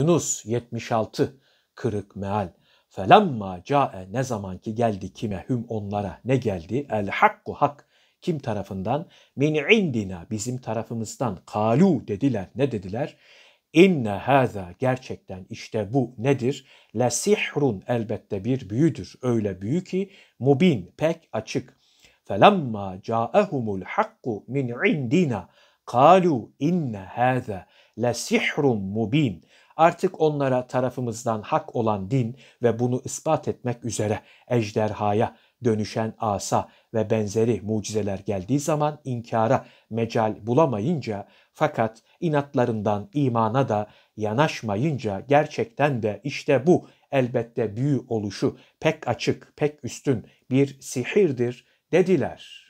Yunus 76 kırık meal. Felemma ca'e ne zaman ki geldi kime hüm onlara ne geldi? El hakku hak kim tarafından? Min indina bizim tarafımızdan. Kalu dediler ne dediler? İnne haza gerçekten işte bu nedir? La sihrun elbette bir büyüdür. Öyle büyü ki mubin pek açık. Felemma ca'ehumul hakku min indina kalu inne haza la sihrun mubin. Artık onlara tarafımızdan hak olan din ve bunu ispat etmek üzere ejderhaya dönüşen asa ve benzeri mucizeler geldiği zaman inkara mecal bulamayınca fakat inatlarından imana da yanaşmayınca gerçekten de işte bu elbette büyü oluşu pek açık, pek üstün bir sihirdir dediler.''